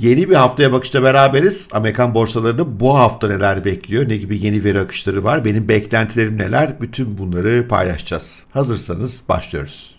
Yeni bir haftaya bakışta beraberiz. Amerikan borsalarını bu hafta neler bekliyor? Ne gibi yeni veri akışları var? Benim beklentilerim neler? Bütün bunları paylaşacağız. Hazırsanız başlıyoruz.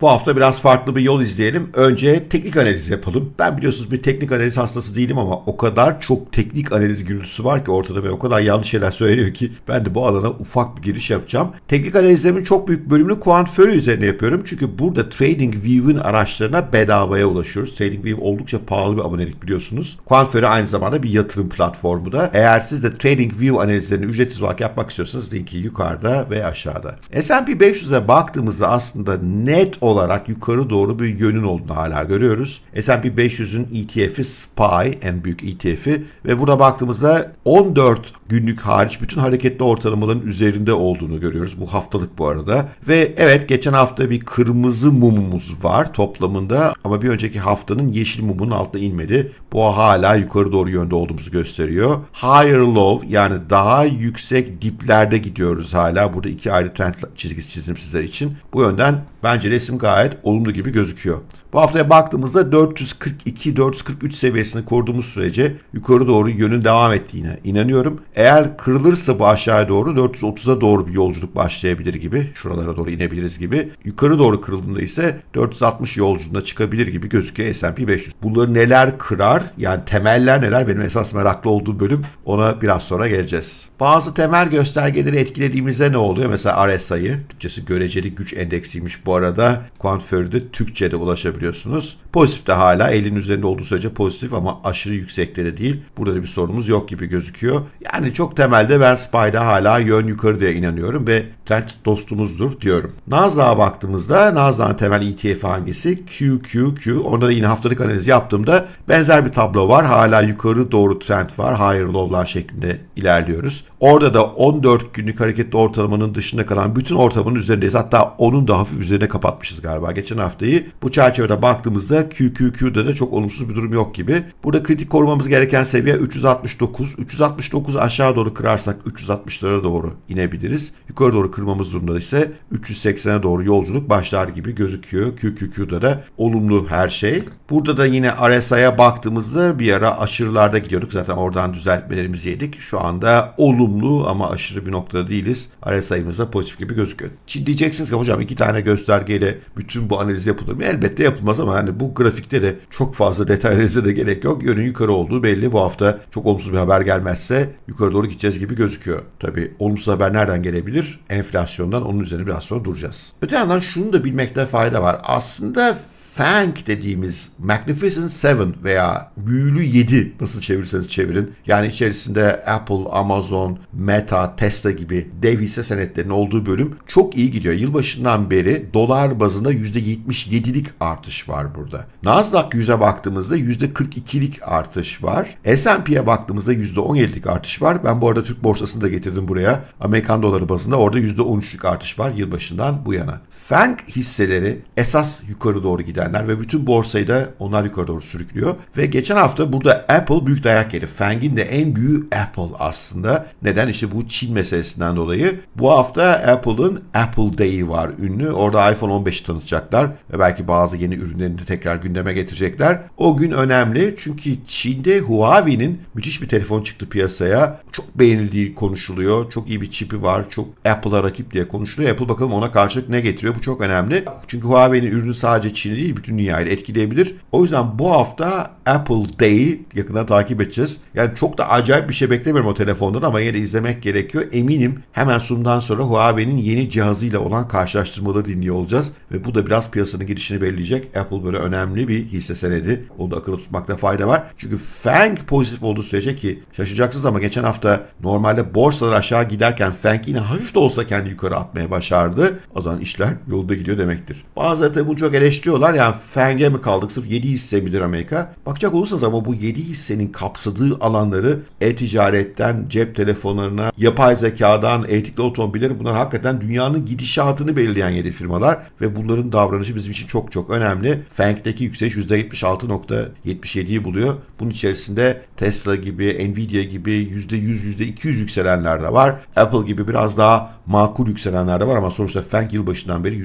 Bu hafta biraz farklı bir yol izleyelim. Önce teknik analiz yapalım. Ben biliyorsunuz bir teknik analiz hastası değilim ama o kadar çok teknik analiz gürültüsü var ki ortada ve o kadar yanlış şeyler söylüyor ki ben de bu alana ufak bir giriş yapacağım. Teknik analizlerimin çok büyük bölümünü kuantförü üzerine yapıyorum. Çünkü burada TradingView'un araçlarına bedavaya ulaşıyoruz. TradingView oldukça pahalı bir abonelik biliyorsunuz. Kuantförü aynı zamanda bir yatırım platformu da. Eğer siz de TradingView analizlerini ücretsiz olarak yapmak istiyorsanız linki yukarıda ve aşağıda. S&P 500'e baktığımızda aslında net olarak yukarı doğru bir yönün olduğunu hala görüyoruz. S&P 500'ün ETF'i SPY en büyük ETF'i ve burada baktığımızda 14 günlük hariç bütün hareketli ortalamaların üzerinde olduğunu görüyoruz. Bu haftalık bu arada. Ve evet geçen hafta bir kırmızı mumumuz var toplamında ama bir önceki haftanın yeşil mumunun altına inmedi. Bu hala yukarı doğru yönde olduğumuzu gösteriyor. Higher low yani daha yüksek diplerde gidiyoruz hala. Burada iki ayrı trend çizgisi çizdim sizler için. Bu yönden Bence resim gayet olumlu gibi gözüküyor. Bu haftaya baktığımızda 442-443 seviyesini koruduğumuz sürece yukarı doğru yönün devam ettiğine inanıyorum. Eğer kırılırsa bu aşağıya doğru 430'a doğru bir yolculuk başlayabilir gibi. Şuralara doğru inebiliriz gibi. Yukarı doğru kırıldığında ise 460 yolculuğuna çıkabilir gibi gözüküyor S&P 500. Bunları neler kırar? Yani temeller neler? Benim esas meraklı olduğum bölüm. Ona biraz sonra geleceğiz. Bazı temel göstergeleri etkilediğimizde ne oluyor? Mesela RSI'yi, Türkçesi göreceli güç endeksiymiş bu arada. Kuantför'de Türkçe'de ulaşabilir görebiliyorsunuz. Pozitif de hala elin üzerinde olduğu sürece pozitif ama aşırı yükseklere değil. Burada da bir sorunumuz yok gibi gözüküyor. Yani çok temelde ben SPY'da hala yön yukarı diye inanıyorum ve trend dostumuzdur diyorum. Nasdaq'a baktığımızda Nasdaq'ın temel ETF hangisi? QQQ. Onda da yine haftalık analiz yaptığımda benzer bir tablo var. Hala yukarı doğru trend var. Higher low'lar şeklinde ilerliyoruz. Orada da 14 günlük hareketli ortalamanın dışında kalan bütün ortamın üzerindeyiz. Hatta onun da hafif üzerine kapatmışız galiba. Geçen haftayı bu çerçeve şöyle baktığımızda QQQ'da da çok olumsuz bir durum yok gibi. Burada kritik korumamız gereken seviye 369. 369 aşağı doğru kırarsak 360'lara doğru inebiliriz. Yukarı doğru kırmamız durumunda ise 380'e doğru yolculuk başlar gibi gözüküyor. QQQ'da da olumlu her şey. Burada da yine RSI'ye baktığımızda bir ara aşırılarda gidiyorduk. Zaten oradan düzeltmelerimizi yedik. Şu anda olumlu ama aşırı bir noktada değiliz. RSI'miz da pozitif gibi gözüküyor. Şimdi diyeceksiniz ki hocam iki tane göstergeyle bütün bu analiz yapılır mı? Elbette yapılır yapılmaz ama hani bu grafikte de çok fazla detaylarınıza da gerek yok. Yönün yukarı olduğu belli. Bu hafta çok olumsuz bir haber gelmezse yukarı doğru gideceğiz gibi gözüküyor. Tabi olumsuz haber nereden gelebilir? Enflasyondan onun üzerine biraz sonra duracağız. Öte yandan şunu da bilmekte fayda var. Aslında Fang dediğimiz Magnificent Seven veya Büyülü Yedi nasıl çevirirseniz çevirin. Yani içerisinde Apple, Amazon, Meta, Tesla gibi dev hisse senetlerinin olduğu bölüm çok iyi gidiyor. Yılbaşından beri dolar bazında %77'lik artış var burada. Nasdaq 100'e baktığımızda %42'lik artış var. S&P'ye baktığımızda %17'lik artış var. Ben bu arada Türk borsasını da getirdim buraya. Amerikan doları bazında orada %13'lük artış var yılbaşından bu yana. Fang hisseleri esas yukarı doğru gider edenler ve bütün borsayı da onlar yukarı doğru sürüklüyor. Ve geçen hafta burada Apple büyük dayak yedi. Fang'in de en büyüğü Apple aslında. Neden? İşte bu Çin meselesinden dolayı. Bu hafta Apple'ın Apple Day'i var ünlü. Orada iPhone 15'i tanıtacaklar ve belki bazı yeni ürünlerini de tekrar gündeme getirecekler. O gün önemli çünkü Çin'de Huawei'nin müthiş bir telefon çıktı piyasaya. Çok beğenildiği konuşuluyor. Çok iyi bir çipi var. Çok Apple'a rakip diye konuşuluyor. Apple bakalım ona karşılık ne getiriyor? Bu çok önemli. Çünkü Huawei'nin ürünü sadece Çin değil bütün dünyayı etkileyebilir. O yüzden bu hafta Apple Day'i yakından takip edeceğiz. Yani çok da acayip bir şey beklemiyorum o telefondan ama yine izlemek gerekiyor. Eminim hemen sunumdan sonra Huawei'nin yeni cihazıyla olan karşılaştırmaları dinliyor olacağız. Ve bu da biraz piyasanın girişini belirleyecek. Apple böyle önemli bir hisse senedi. Onu da akıllı tutmakta fayda var. Çünkü FANG pozitif olduğu sürece ki şaşıracaksınız ama geçen hafta normalde borsalar aşağı giderken FANG yine hafif de olsa kendi yukarı atmaya başardı. O zaman işler yolda gidiyor demektir. Bazıları tabii bunu çok eleştiriyorlar. Yani Hakikaten fenge mi kaldık? Sırf 7 hisse midir Amerika? Bakacak olursanız ama bu 7 hissenin kapsadığı alanları e-ticaretten, cep telefonlarına, yapay zekadan, elektrikli otomobilleri bunlar hakikaten dünyanın gidişatını belirleyen 7 firmalar ve bunların davranışı bizim için çok çok önemli. Feng'deki yükseliş %76.77'yi buluyor. Bunun içerisinde Tesla gibi, Nvidia gibi %100, %200 yükselenler de var. Apple gibi biraz daha makul yükselenler de var ama sonuçta Feng yılbaşından beri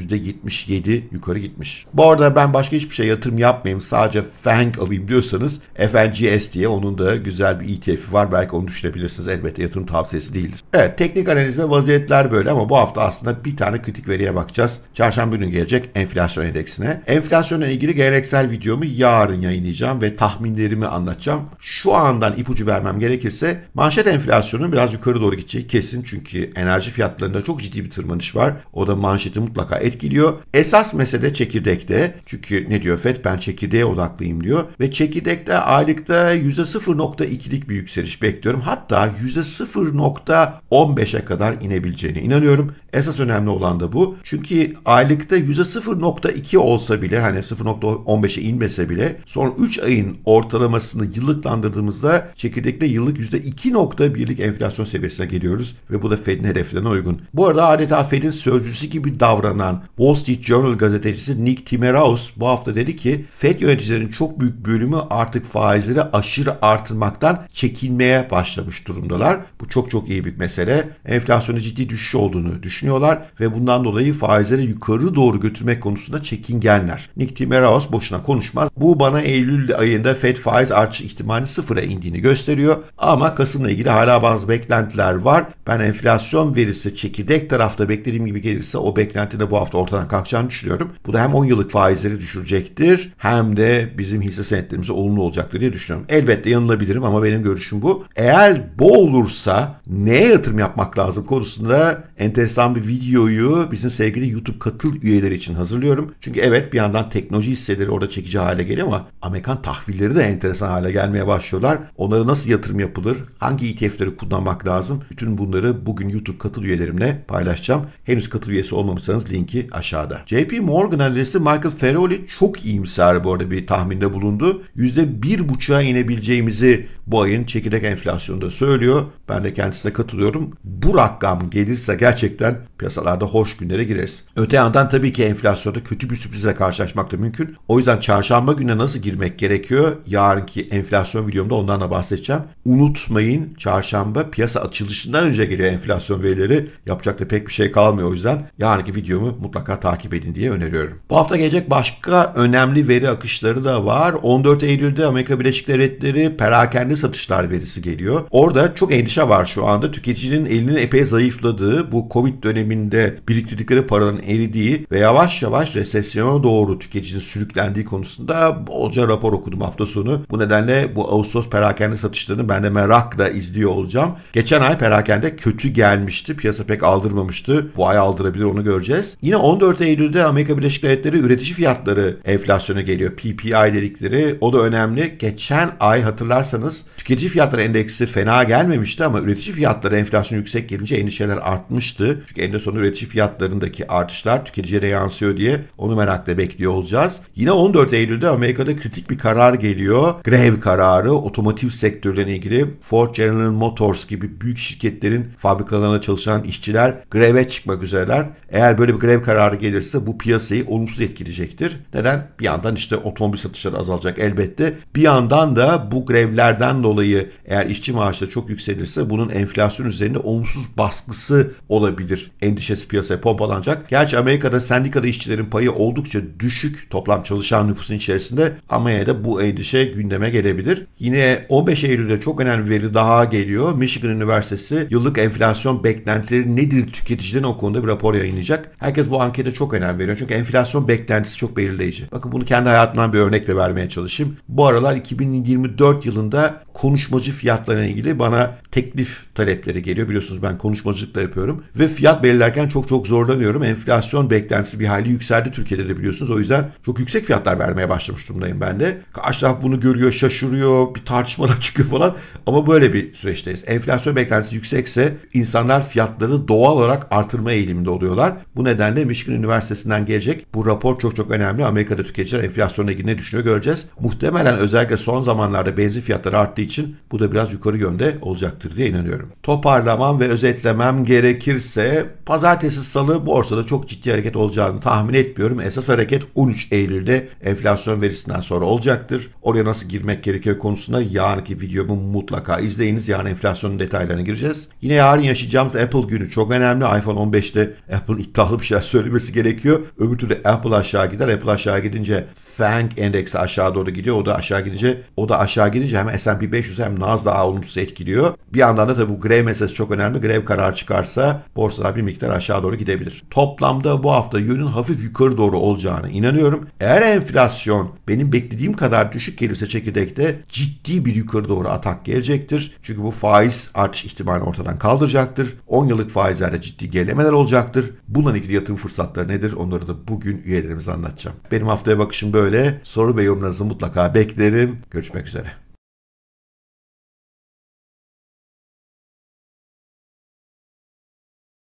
%77 yukarı gitmiş. Bu arada ben ben başka hiçbir şey yatırım yapmayayım sadece FANG alayım diyorsanız FNGS diye onun da güzel bir ETF'i var. Belki onu düşünebilirsiniz. Elbette yatırım tavsiyesi değildir. Evet teknik analizde vaziyetler böyle ama bu hafta aslında bir tane kritik veriye bakacağız. Çarşamba günü gelecek enflasyon endeksine. Enflasyonla ilgili geleneksel videomu yarın yayınlayacağım ve tahminlerimi anlatacağım. Şu andan ipucu vermem gerekirse manşet enflasyonun biraz yukarı doğru gideceği kesin çünkü enerji fiyatlarında çok ciddi bir tırmanış var. O da manşeti mutlaka etkiliyor. Esas mesele çekirdekte. Çünkü ne diyor FED? Ben çekirdeğe odaklıyım diyor. Ve çekirdekte aylıkta %0.2'lik bir yükseliş bekliyorum. Hatta %0.15'e kadar inebileceğine inanıyorum. Esas önemli olan da bu. Çünkü aylıkta %0.2 olsa bile hani 0.15'e inmese bile son 3 ayın ortalamasını yıllıklandırdığımızda çekirdekte yıllık %2.1'lik enflasyon seviyesine geliyoruz ve bu da Fed'in hedeflerine uygun. Bu arada adeta Fed'in sözcüsü gibi davranan Wall Street Journal gazetecisi Nick Timeraus House bu hafta dedi ki Fed yöneticilerin çok büyük bölümü artık faizleri aşırı artırmaktan çekinmeye başlamış durumdalar. Bu çok çok iyi bir mesele. Enflasyonun ciddi düşüş olduğunu düşünüyorlar ve bundan dolayı faizleri yukarı doğru götürmek konusunda çekingenler. Nick Timeraos boşuna konuşmaz. Bu bana Eylül ayında Fed faiz artış ihtimali sıfıra indiğini gösteriyor. Ama Kasım'la ilgili hala bazı beklentiler var. Ben enflasyon verisi çekirdek tarafta beklediğim gibi gelirse o beklenti de bu hafta ortadan kalkacağını düşünüyorum. Bu da hem 10 yıllık faizleri maliyetleri düşürecektir hem de bizim hisse senetlerimize olumlu olacaktır diye düşünüyorum. Elbette yanılabilirim ama benim görüşüm bu. Eğer bu olursa neye yatırım yapmak lazım konusunda enteresan bir videoyu bizim sevgili YouTube katıl üyeleri için hazırlıyorum. Çünkü evet bir yandan teknoloji hisseleri orada çekici hale geliyor ama Amerikan tahvilleri de enteresan hale gelmeye başlıyorlar. Onlara nasıl yatırım yapılır? Hangi ETF'leri kullanmak lazım? Bütün bunları bugün YouTube katıl üyelerimle paylaşacağım. Henüz katıl üyesi olmamışsanız linki aşağıda. JP Morgan analisti Michael Feroli çok iyimser bu arada bir tahminde bulundu. %1,5'a inebileceğimizi bu ayın çekirdek enflasyonunda söylüyor. Ben de kendisine katılıyorum. Bu rakam gelirse gel gerçekten piyasalarda hoş günlere gireriz. Öte yandan tabii ki enflasyonda kötü bir sürprizle karşılaşmak da mümkün. O yüzden çarşamba gününe nasıl girmek gerekiyor? Yarınki enflasyon videomda ondan da bahsedeceğim. Unutmayın çarşamba piyasa açılışından önce geliyor enflasyon verileri. Yapacak da pek bir şey kalmıyor o yüzden yarınki videomu mutlaka takip edin diye öneriyorum. Bu hafta gelecek başka önemli veri akışları da var. 14 Eylül'de Amerika Birleşik Devletleri perakende satışlar verisi geliyor. Orada çok endişe var şu anda. Tüketicinin elinin epey zayıfladığı bu bu Covid döneminde biriktirdikleri paranın eridiği ve yavaş yavaş resesyona doğru tüketicinin sürüklendiği konusunda bolca rapor okudum hafta sonu. Bu nedenle bu Ağustos perakende satışlarını ben de merakla izliyor olacağım. Geçen ay perakende kötü gelmişti. Piyasa pek aldırmamıştı. Bu ay aldırabilir onu göreceğiz. Yine 14 Eylül'de Amerika Birleşik Devletleri üretici fiyatları enflasyona geliyor. PPI dedikleri o da önemli. Geçen ay hatırlarsanız tüketici fiyatları endeksi fena gelmemişti ama üretici fiyatları enflasyon yüksek gelince endişeler artmış artmıştı. Çünkü en son üretici fiyatlarındaki artışlar tüketiciye de yansıyor diye onu merakla bekliyor olacağız. Yine 14 Eylül'de Amerika'da kritik bir karar geliyor. Grev kararı otomotiv sektörlerine ilgili Ford General Motors gibi büyük şirketlerin fabrikalarına çalışan işçiler greve çıkmak üzereler. Eğer böyle bir grev kararı gelirse bu piyasayı olumsuz etkileyecektir. Neden? Bir yandan işte otomobil satışları azalacak elbette. Bir yandan da bu grevlerden dolayı eğer işçi maaşları çok yükselirse bunun enflasyon üzerinde olumsuz baskısı olabilir endişesi piyasaya pompalanacak. Gerçi Amerika'da sendikada işçilerin payı oldukça düşük toplam çalışan nüfusun içerisinde ama yine de bu endişe gündeme gelebilir. Yine 15 Eylül'de çok önemli bir veri daha geliyor. Michigan Üniversitesi yıllık enflasyon beklentileri nedir tüketicilerin o konuda bir rapor yayınlayacak. Herkes bu ankete çok önem veriyor. Çünkü enflasyon beklentisi çok belirleyici. Bakın bunu kendi hayatımdan bir örnekle vermeye çalışayım. Bu aralar 2024 yılında konuşmacı fiyatlarına ilgili bana teklif talepleri geliyor. Biliyorsunuz ben konuşmacılık da yapıyorum. Ve fiyat belirlerken çok çok zorlanıyorum. Enflasyon beklentisi bir hali yükseldi Türkiye'de de biliyorsunuz. O yüzden çok yüksek fiyatlar vermeye başlamış durumdayım ben de. Karşı bunu görüyor, şaşırıyor, bir tartışmalar çıkıyor falan. Ama böyle bir süreçteyiz. Enflasyon beklentisi yüksekse insanlar fiyatları doğal olarak artırma eğiliminde oluyorlar. Bu nedenle Michigan Üniversitesi'nden gelecek bu rapor çok çok önemli. Amerika'da tüketiciler enflasyona ilgili ne düşünüyor göreceğiz. Muhtemelen özellikle son zamanlarda benzin fiyatları arttığı için bu da biraz yukarı yönde olacaktır diye inanıyorum. Toparlamam ve özetlemem gerekirse pazartesi salı borsada çok ciddi hareket olacağını tahmin etmiyorum. Esas hareket 13 Eylül'de enflasyon verisinden sonra olacaktır. Oraya nasıl girmek gerekiyor konusunda yarınki videomu mutlaka izleyiniz. Yarın enflasyonun detaylarına gireceğiz. Yine yarın yaşayacağımız Apple günü çok önemli. iPhone 15'te Apple iddialı bir şeyler söylemesi gerekiyor. Öbür türlü Apple aşağı gider. Apple aşağı gidince FANG endeksi aşağı doğru gidiyor. O da aşağı gidince o da aşağı gidince hemen S&P S&P 500 hem Naz daha olumsuz etkiliyor. Bir yandan da tabii bu grev meselesi çok önemli. Grev kararı çıkarsa borsalar bir miktar aşağı doğru gidebilir. Toplamda bu hafta yönün hafif yukarı doğru olacağını inanıyorum. Eğer enflasyon benim beklediğim kadar düşük gelirse çekirdekte ciddi bir yukarı doğru atak gelecektir. Çünkü bu faiz artış ihtimalini ortadan kaldıracaktır. 10 yıllık faizlerde ciddi gerilemeler olacaktır. Bununla ilgili yatırım fırsatları nedir? Onları da bugün üyelerimize anlatacağım. Benim haftaya bakışım böyle. Soru ve yorumlarınızı mutlaka beklerim. Görüşmek üzere.